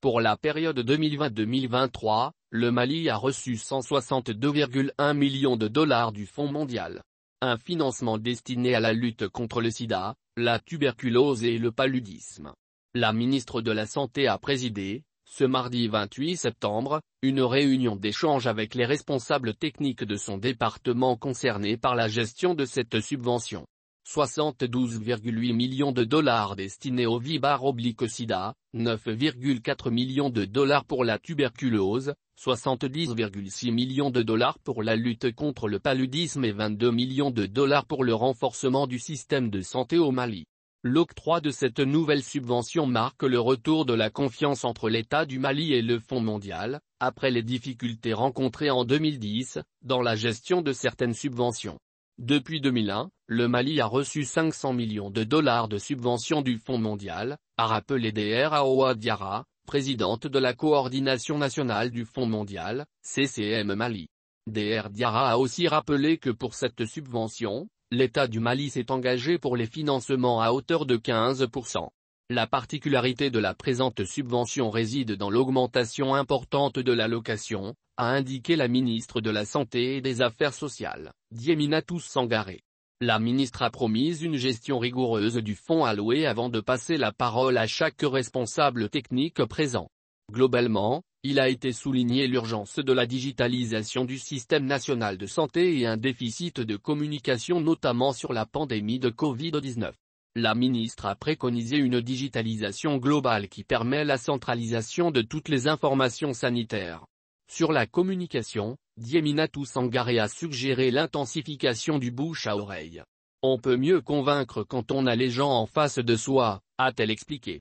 Pour la période 2020-2023, le Mali a reçu 162,1 millions de dollars du Fonds mondial. Un financement destiné à la lutte contre le sida, la tuberculose et le paludisme. La ministre de la Santé a présidé, ce mardi 28 septembre, une réunion d'échange avec les responsables techniques de son département concerné par la gestion de cette subvention. 72,8 millions de dollars destinés au VIBAR oblique sida, 9,4 millions de dollars pour la tuberculose, 70,6 millions de dollars pour la lutte contre le paludisme et 22 millions de dollars pour le renforcement du système de santé au Mali. L'octroi de cette nouvelle subvention marque le retour de la confiance entre l'État du Mali et le Fonds mondial, après les difficultés rencontrées en 2010, dans la gestion de certaines subventions. Depuis 2001, le Mali a reçu 500 millions de dollars de subventions du Fonds mondial, a rappelé Dr Aoua Diara, présidente de la Coordination nationale du Fonds mondial, CCM Mali. Dr Diara a aussi rappelé que pour cette subvention, l'État du Mali s'est engagé pour les financements à hauteur de 15%. La particularité de la présente subvention réside dans l'augmentation importante de l'allocation, a indiqué la ministre de la Santé et des Affaires sociales, Diemina Sangaré. La ministre a promis une gestion rigoureuse du fonds alloué avant de passer la parole à chaque responsable technique présent. Globalement, il a été souligné l'urgence de la digitalisation du système national de santé et un déficit de communication notamment sur la pandémie de Covid-19 la ministre a préconisé une digitalisation globale qui permet la centralisation de toutes les informations sanitaires. Sur la communication, Dieminatou Sangaré a suggéré l'intensification du bouche à oreille. On peut mieux convaincre quand on a les gens en face de soi, a-t-elle expliqué.